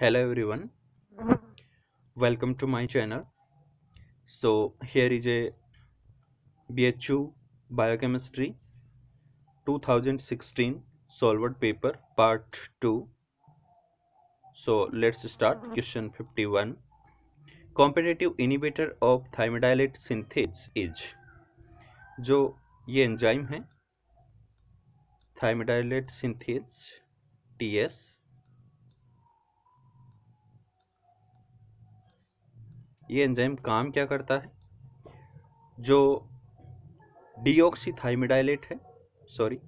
hello everyone welcome to my channel so here is a bhu biochemistry 2016 solved paper part 2 so let's start question 51 competitive inhibitor of thymidylate synthase is जो ये enzyme है thymidylate synthase TS ये enzyme काम क्या करता है जो deoxythymidylate है sorry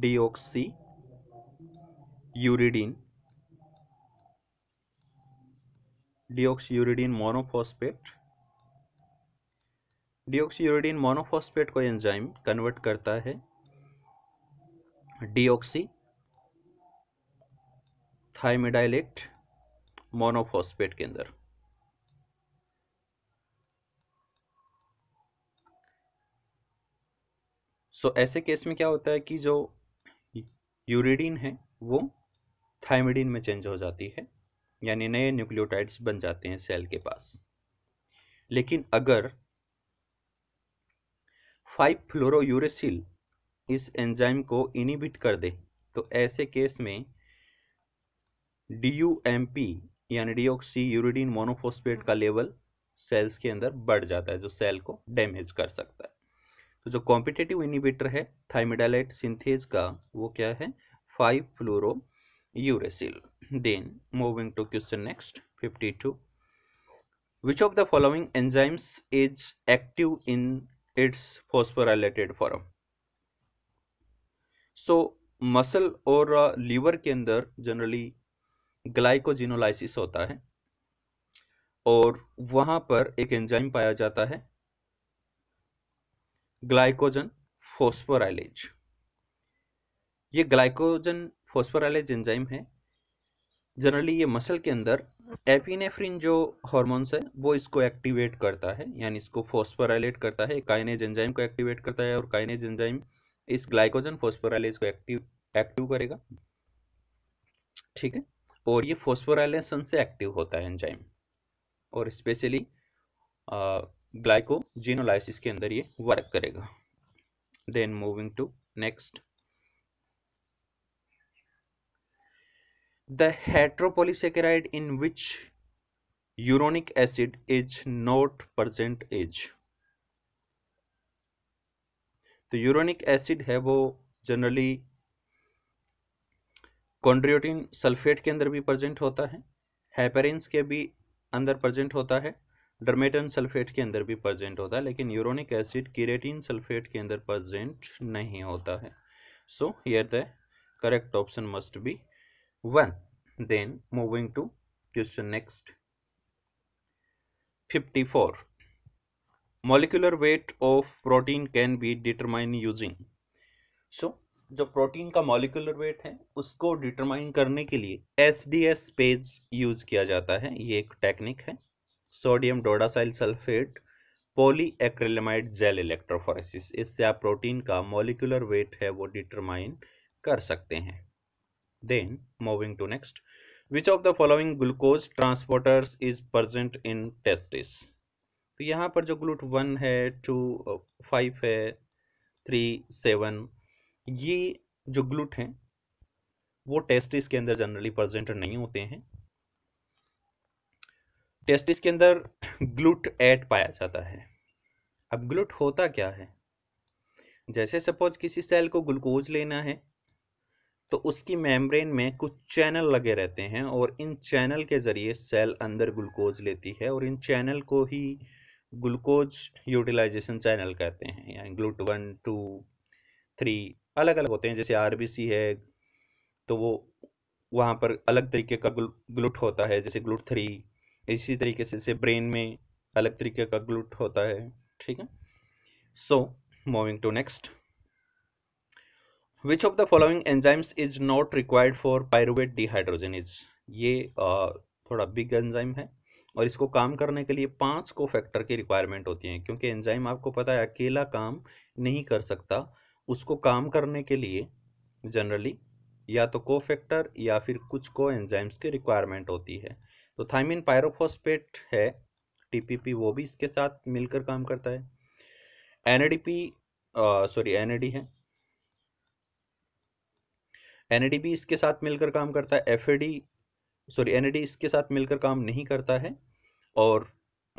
deoxyuridine deoxyuridine monophosphate deoxyuridine monophosphate को एंजाइम कन्वर्ट करता है डीओक्सी थाइमिडाइलेट मोनोफोस्पेट के अंदर सो so, ऐसे केस में क्या होता है कि जो यूरिडीन है वो थाइमिडीन में चेंज हो जाती है यानी नए न्यूक्लियोटाइड्स बन जाते हैं सेल के पास लेकिन अगर फाइव यूरेसिल इस एंजाइम को इनिबिट कर दे तो ऐसे केस में डी पी यानी डीऑक्सी यूरिडीन मोनोफोस्पेट का लेवल सेल्स के अंदर बढ़ जाता है जो सेल को डैमेज कर सकता है तो जो कॉम्पिटेटिव इनिबिटर है थाइमिडालाइट सिंथेज का वो क्या है five fluorouracil then moving to question next fifty two which of the following enzymes is active in its phosphorylated form so muscle और लीवर uh, के अंदर जनरली ग्लाइकोजिनोलाइसिस होता है और वहां पर एक एंजाइम पाया जाता है ग्लाइकोजन फोस्फोराइलेज ये ग्लाइकोजन फोस्फोराइलेज एंजाइम है जनरली ये मसल के अंदर एपिनेफ्रिन जो हॉर्मोन्स है वो इसको एक्टिवेट करता है यानी इसको फोस्फोराइलेट करता है काइनेज एंजाइम को एक्टिवेट करता है और काइनेज एंजाइम इस ग्लाइकोजन फोस्फोराइलेज को एक्टिव एक्टिव करेगा ठीक है और ये फोस्फोराइलेशन से एक्टिव होता है एंजाइम और स्पेशली ग्लाइकोजिनोलाइसिस के अंदर ये वर्क करेगा then moving to next the heteropolysaccharide in which uronic acid is not present is तो यूरोनिक एसिड है वो जनरली कॉन्ड्रियोटिन सल्फेट के अंदर भी प्रेजेंट होता है हैपेरिन्स के भी अंदर प्रेजेंट होता है डरमेटन सल्फेट के अंदर भी प्रजेंट होता है लेकिन यूरोनिक एसिड किरेटिन सल्फेट के अंदर प्रजेंट नहीं होता है सो ये the option must be one then moving to question next fifty four molecular weight of protein can be determine using so जो प्रोटीन का मॉलिकुलर वेट है उसको डिटरमाइन करने के लिए S D S page use किया जाता है ये एक टेक्निक है sodium dodecyl sulphate polyacrylamide gel electrophoresis इससे आप प्रोटीन का मोलिकुलर वेट है वो डिटरमाइन कर सकते हैं then moving to next which of the following glucose transporters is present in testis तो यहाँ पर जो ग्लूट वन है टू फाइव uh, है थ्री सेवन ये जो ग्लूट हैं वो टेस्टिस के अंदर जनरली प्रजेंट नहीं होते हैं टेस्टिस के अंदर ग्लूट एट पाया जाता है अब ग्लूट होता क्या है जैसे सपोज किसी सेल को ग्लूकोज लेना है तो उसकी मेम्ब्रेन में कुछ चैनल लगे रहते हैं और इन चैनल के ज़रिए सेल अंदर ग्लूकोज लेती है और इन चैनल को ही ग्लूकोज यूटिलाइजेशन चैनल कहते हैं यानी ग्लूट वन टू थ्री अलग अलग होते हैं जैसे आर है तो वो वहाँ पर अलग तरीके का ग्लूट होता है जैसे ग्लूट थ्री इसी तरीके से से ब्रेन में अलग तरीके का ग्लूट होता है ठीक है so moving to next which of the following enzymes is not required for pyruvate dehydrogenase ये थोड़ा बिग एंजाइम है और इसको काम करने के लिए पांच को फैक्टर की रिक्वायरमेंट होती है क्योंकि एंजाइम आपको पता है अकेला काम नहीं कर सकता उसको काम करने के लिए जनरली या तो को फैक्टर या फिर कुछ को एंजाइम्स की रिक्वायरमेंट होती है तो थाइमिन पायरोफोस्पेट है टीपीपी वो भी इसके साथ मिलकर काम करता है एनएडीपी सॉरी एनएडी है भी इसके साथ मिलकर काम करता है एफएडी सॉरी एनएडी इसके साथ मिलकर काम नहीं करता है और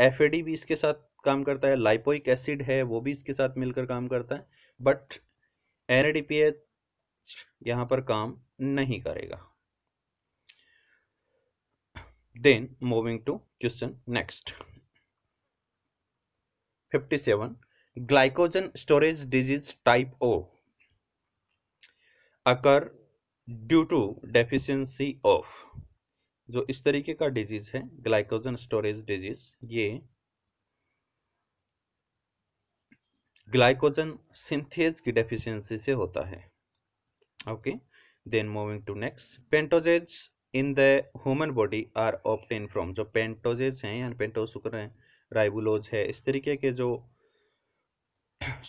एफएडी भी इसके साथ काम करता है लाइपोइक एसिड है वो भी इसके साथ मिलकर काम करता है बट एन यहाँ पर काम नहीं करेगा then moving to question next 57 glycogen storage disease type o occur due to deficiency of जो इस तरीके का डिजीज है ग्लाइकोजन स्टोरेज डिजीज ये ग्लाइकोजन सिंथेज की डेफिशिएंसी से होता है okay then moving to next pentoses in the human body are obtain from जो पेंटोजेज हैं यानी पेंटो शुगर हैं राइबुलोज है इस तरीके के जो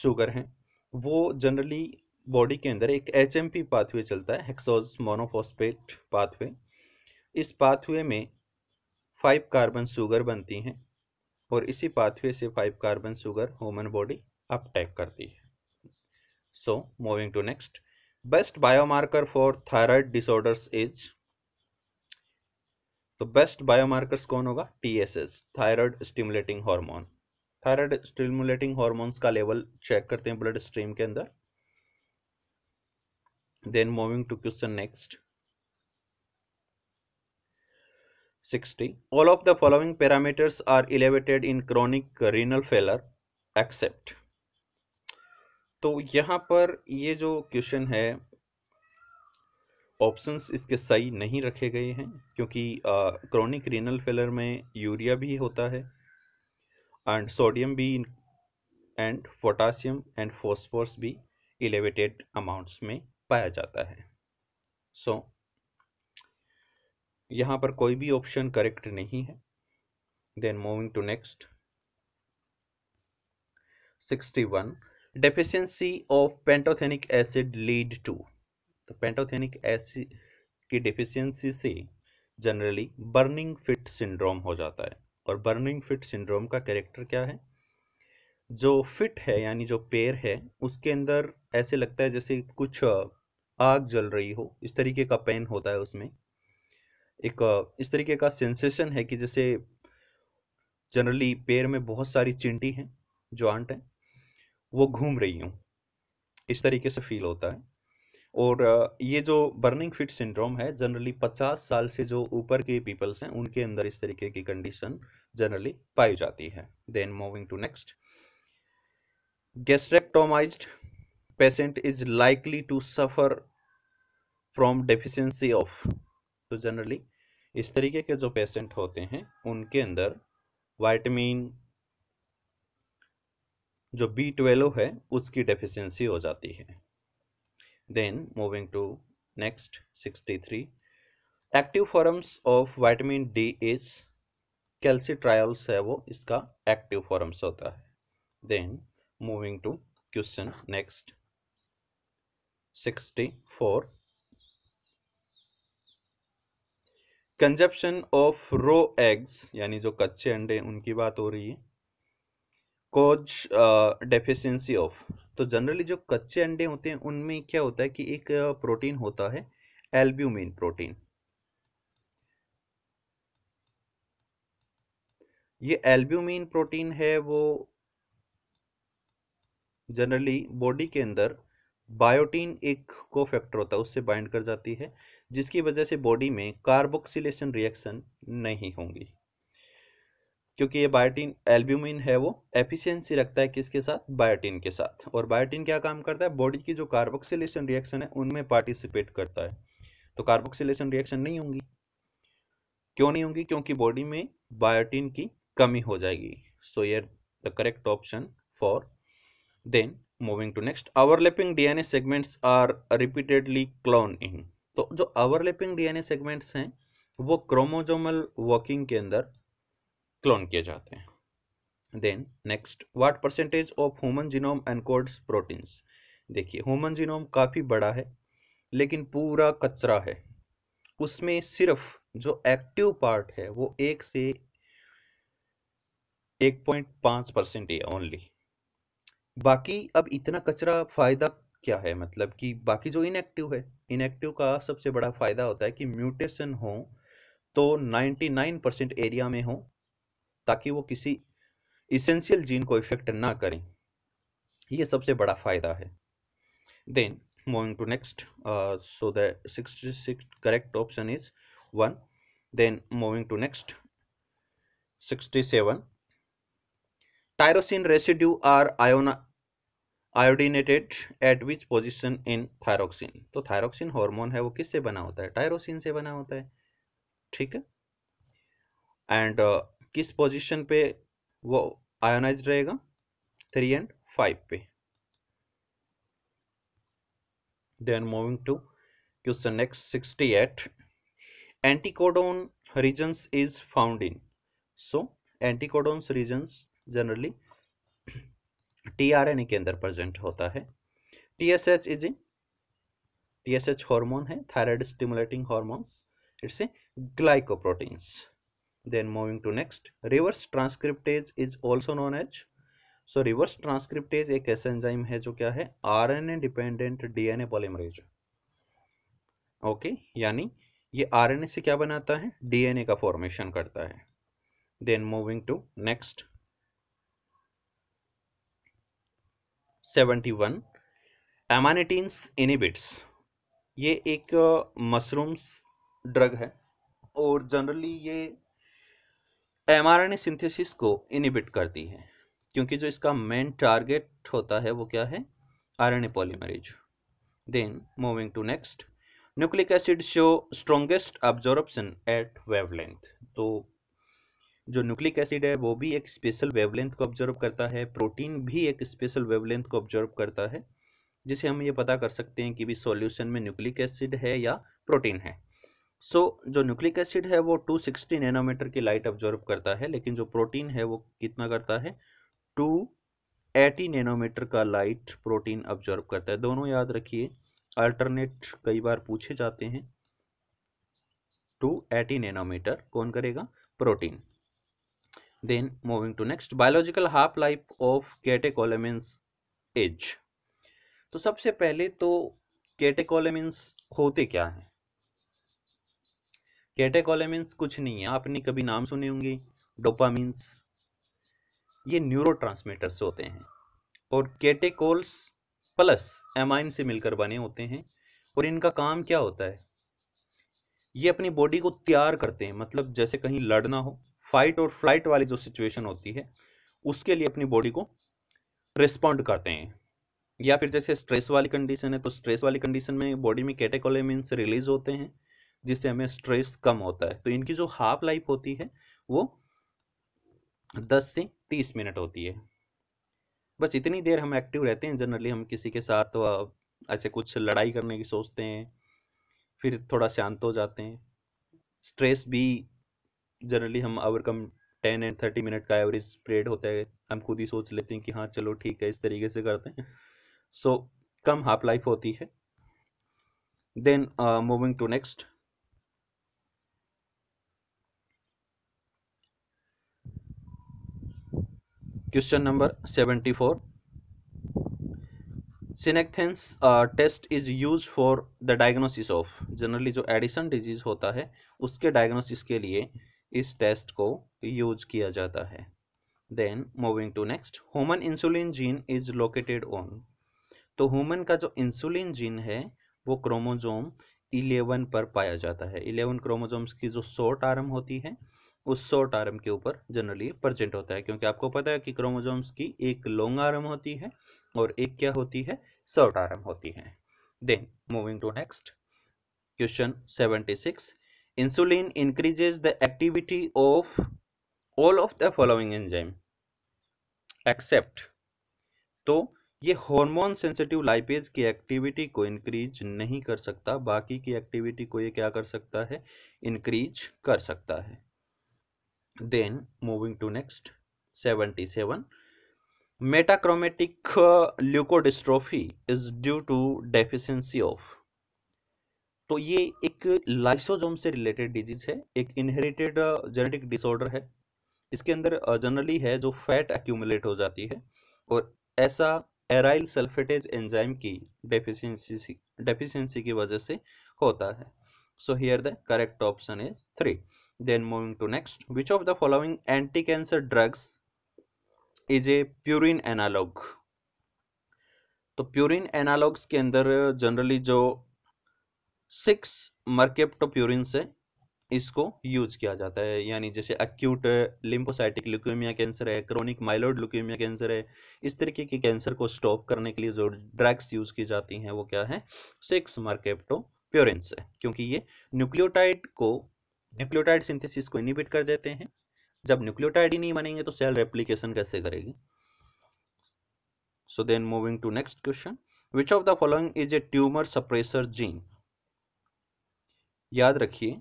शुगर हैं वो जनरली बॉडी के अंदर एक एच एम पी पाथवे चलता है हेक्सोज मोनोफोस्पेट पाथवे इस पाथवे में फाइव कार्बन शुगर बनती हैं और इसी पाथवे से five carbon sugar human body uptake करती है so moving to next best biomarker for thyroid disorders is तो बेस्ट बायोमार्कर्स कौन होगा TSS thyroid stimulating hormone thyroid stimulating hormones का लेवल चेक करते हैं ब्लड स्ट्रीम के अंदर then moving to question next sixty all of the following parameters are elevated in chronic renal failure except तो यहाँ पर ये जो क्वेश्चन है ऑप्शंस इसके सही नहीं रखे गए हैं क्योंकि क्रॉनिक रीनल फेलर में यूरिया भी होता है एंड सोडियम भी एंड पोटासियम एंड फॉस्फोरस भी एलिवेटेड अमाउंट्स में पाया जाता है सो so, यहाँ पर कोई भी ऑप्शन करेक्ट नहीं है then moving to next sixty one deficiency of pantothenic acid lead to तो पेंटोथेनिक एसिड की डिफिशियंसी से जनरली बर्निंग फिट सिंड्रोम हो जाता है और बर्निंग फिट सिंड्रोम का कैरेक्टर क्या है जो फिट है यानी जो पेड़ है उसके अंदर ऐसे लगता है जैसे कुछ आग जल रही हो इस तरीके का पेन होता है उसमें एक इस तरीके का सेंसेशन है कि जैसे जनरली पेड़ में बहुत सारी चिंटी हैं जो आंट हैं वो घूम रही हूँ इस तरीके से फील होता है और ये जो बर्निंग फिट सिंड्रोम है जनरली 50 साल से जो ऊपर के पीपल्स हैं उनके अंदर इस तरीके की कंडीशन जनरली पाई जाती है then moving to next gastrectomized patient is likely to suffer from deficiency of तो जनरली इस तरीके के जो पेशेंट होते हैं उनके अंदर वाइटमिन जो बी ट्वेल्व है उसकी डेफिशिएंसी हो जाती है Then moving to next 63. Active forms of vitamin D is calcitriols है वो इसका एक्टिव फॉर्म्स होता है then moving to question next 64 consumption of raw eggs यानी जो कच्चे अंडे उनकी बात हो रही है कोच डेफिशिएंसी ऑफ तो जनरली जो कच्चे अंडे होते हैं उनमें क्या होता है कि एक प्रोटीन होता है एल्ब्यूमिन प्रोटीन ये एल्ब्यूमिन प्रोटीन है वो जनरली बॉडी के अंदर बायोटीन एक को फैक्टर होता है उससे बाइंड कर जाती है जिसकी वजह से बॉडी में कार्बोक्सिलेशन रिएक्शन नहीं होंगी क्योंकि ये बायोटिन एल्ब्यूमिन है वो एफिशिएंसी रखता है किसके साथ बायोटिन के साथ और बायोटिन क्या काम करता है बॉडी की जो कार्बोक्सिलेशन रिएक्शन है उनमें पार्टिसिपेट करता है तो कार्बोक्सिलेशन रिएक्शन नहीं होंगी क्यों नहीं होंगी क्योंकि बॉडी में बायोटिन की कमी हो जाएगी सो ये the correct option for then moving to next overlapping DNA segments are repeatedly clone in तो जो ओवरलैपिंग डीएनए सेगमेंट्स हैं वो क्रोमोजोमल वॉकिंग के अंदर क्लोन किए जाते हैं then next what percentage of human genome encodes proteins देखिए ह्यूमन जीनोम काफ़ी बड़ा है लेकिन पूरा कचरा है उसमें सिर्फ जो एक्टिव पार्ट है वो एक से एक पॉइंट पाँच परसेंट है ओनली बाकी अब इतना कचरा फ़ायदा क्या है मतलब कि बाकी जो इनएक्टिव है इनएक्टिव का सबसे बड़ा फ़ायदा होता है कि म्यूटेशन हो तो 99 परसेंट एरिया में हो ताकि वो किसी इसेंशियल जीन को इफेक्ट ना करें ये सबसे बड़ा फ़ायदा है then moving to next so the sixty six correct option is one then moving to next sixty seven tyrosine residue are आयोना iodinated at which position in thyroxine तो थायरोक्सिन हॉर्मोन है वो किससे बना होता है टायरोसिन से बना होता है ठीक है एंड किस पोजीशन पे वो आयोनाइज रहेगा थ्री एंड फाइव पे then moving to question next sixty eight anticodon regions is found in so anticodons regions generally tRNA के अंदर प्रेजेंट होता है TSH is a TSH hormone है thyroid stimulating hormones it's a glycoproteins then moving to next reverse transcriptase is also known as so reverse transcriptase एक ऐसा enzyme है जो क्या है RNA dependent DNA polymerase okay यानी ये आरएनए से क्या बनाता है डीएनए का फॉर्मेशन करता है then moving to next seventy one amanitins inhibits ये एक मशरूम्स uh, ड्रग है और जनरली ये एमआरएनए सिंथेसिस को इनिबिट करती है क्योंकि जो इसका मेन टारगेट होता है वो क्या है RNA polymerase then moving to next nucleic acid show strongest absorption at wavelength तो जो न्यूक्लिक एसिड है वो भी एक स्पेशल वेवलेंथ को ऑब्जर्व करता है प्रोटीन भी एक स्पेशल वेवलेंथ को ऑब्जर्व करता है जिसे हम ये पता कर सकते हैं कि भी सॉल्यूशन में न्यूक्लिक एसिड है या प्रोटीन है सो so, जो न्यूक्लिक एसिड है वो 260 नैनोमीटर की लाइट ऑब्जॉर्व करता है लेकिन जो प्रोटीन है वो कितना करता है 280 नैनोमीटर का लाइट प्रोटीन ऑब्जॉर्व करता है दोनों याद रखिए अल्टरनेट कई बार पूछे जाते हैं 280 नैनोमीटर कौन करेगा protein then moving to next biological half life of catecholamines is तो सबसे पहले तो कैटेकोलेमिन्स होते क्या हैं कैटेकोलेमिन्स कुछ नहीं है आपने कभी नाम सुनी होंगे डोपामिन्स ये न्यूरो होते हैं और कैटेकोल्स प्लस एमाइन से मिलकर बने होते हैं और इनका काम क्या होता है ये अपनी बॉडी को तैयार करते हैं मतलब जैसे कहीं लड़ना हो फाइट और फ्लाइट वाली जो सिचुएशन होती है उसके लिए अपनी बॉडी को रिस्पॉन्ड करते हैं या फिर जैसे स्ट्रेस वाली कंडीशन है तो स्ट्रेस वाली कंडीशन में बॉडी में कैटेकोलेमिन्स रिलीज होते हैं जिससे हमें स्ट्रेस कम होता है तो इनकी जो हाफ लाइफ होती है वो दस से तीस मिनट होती है बस इतनी देर हम एक्टिव रहते हैं जनरली हम किसी के साथ तो अच्छा कुछ लड़ाई करने की सोचते हैं फिर थोड़ा शांत हो जाते हैं स्ट्रेस भी जनरली हम overcome ten and thirty minute का एवरेज पीरियड होता है हम खुद ही सोच लेते हैं कि हाँ चलो ठीक है इस तरीके से करते हैं सो so, कम हाफ लाइफ होती है then moving to next question number seventy four synacthen test is use for the diagnosis of generally जो एडिसन डिजीज़ होता है उसके डायग्नोसिस के लिए इस टेस्ट को यूज किया जाता है then moving to next human insulin gene is located on तो ह्यूमन का जो इंसुलिन जीन है वो क्रोमोजोम इलेवन पर पाया जाता है इलेवन क्रोमोजोम्स की जो शॉर्ट आर्म होती है उस शॉर्ट आर्म के ऊपर जनरली प्रजेंट होता है क्योंकि आपको पता है कि क्रोमोजोम्स की एक लॉन्ग आर्म होती है और एक क्या होती है शॉर्ट आर्म होती है then moving to next question 76 insulin increases the activity of all of the following enzyme except तो ये हार्मोन सेंसिटिव लाइपेज की एक्टिविटी को इंक्रीज नहीं कर सकता बाकी की एक्टिविटी को ये क्या कर सकता है इंक्रीज कर सकता है then moving to next 77 metachromatic uh, leukodystrophy is due to deficiency of तो ये एक लाइसोजोम से रिलेटेड डिजीज है एक इनहेरिटेड जेनेटिक डिसऑर्डर है इसके अंदर जनरली uh, है जो फैट एक्यूमुलेट हो जाती है और ऐसा एराइल सल्फेटेज एंजाइम की डेफिशिएंसी डेफिशिएंसी की वजह से होता है so here the correct option is three then moving to next which of the following anti-cancer drugs is a purine analog तो प्यूरिन एनालॉग्स के अंदर जनरली uh, जो सिक्स मर्केप्टोप्यूरिन से इसको यूज किया जाता है यानी जैसे अक्यूट लिम्पोसाइटिक ल्यूकेमिया कैंसर है क्रोनिक माइलोड ल्यूकेमिया कैंसर है इस तरीके के कैंसर को स्टॉप करने के लिए जो ड्रग्स यूज की जाती हैं वो क्या है सिक्स मर्केप्टो प्योरिन से क्योंकि ये न्यूक्लियोटाइड को न्यूक्लियोटाइड सिंथेसिस को इनिबिट कर देते हैं जब न्यूक्लियोटाइड ही नहीं बनेंगे तो सेल रेप्लीकेशन कैसे करेगी so then moving to next question which of the following is a tumour suppressor gene याद रखिए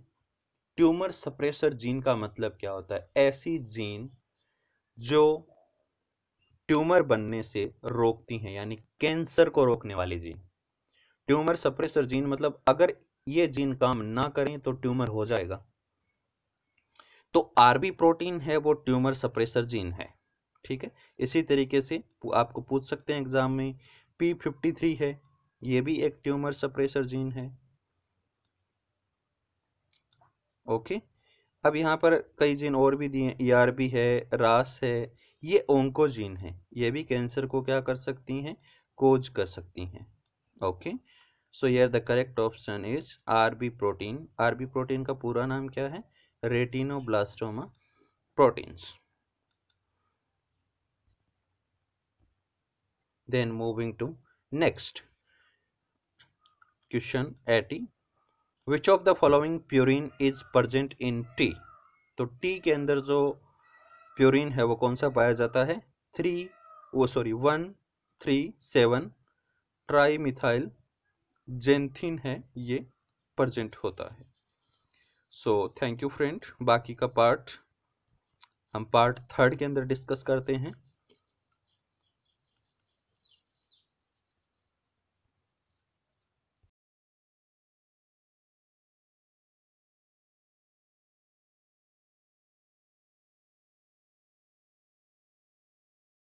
ट्यूमर सप्रेसर जीन का मतलब क्या होता है ऐसी जीन जो ट्यूमर बनने से रोकती हैं यानी कैंसर को रोकने वाली जीन ट्यूमर सप्रेसर जीन मतलब अगर ये जीन काम ना करें तो ट्यूमर हो जाएगा तो आरबी प्रोटीन है वो ट्यूमर सप्रेसर जीन है ठीक है इसी तरीके से आपको पूछ सकते हैं एग्जाम में पी फिफ्टी थ्री है ये भी एक ट्यूमर सप्रेसर जीन है ओके अब यहाँ पर कई जीन और भी दिए ई आर बी है रास है ये ओंकोजीन है ये भी कैंसर को क्या कर सकती हैं कोज कर सकती हैं okay so here the correct option is R B protein R B protein का पूरा नाम क्या है retinoblastoma proteins then moving to next question 80 which of the following purine is present in tea तो टी के अंदर जो प्योरीन है वो कौन सा पाया जाता है थ्री वो sorry one three seven trimethyl xanthine है ये प्रजेंट होता है सो थैंक यू फ्रेंड बाकी का पार्ट हम पार्ट थर्ड के अंदर डिस्कस करते हैं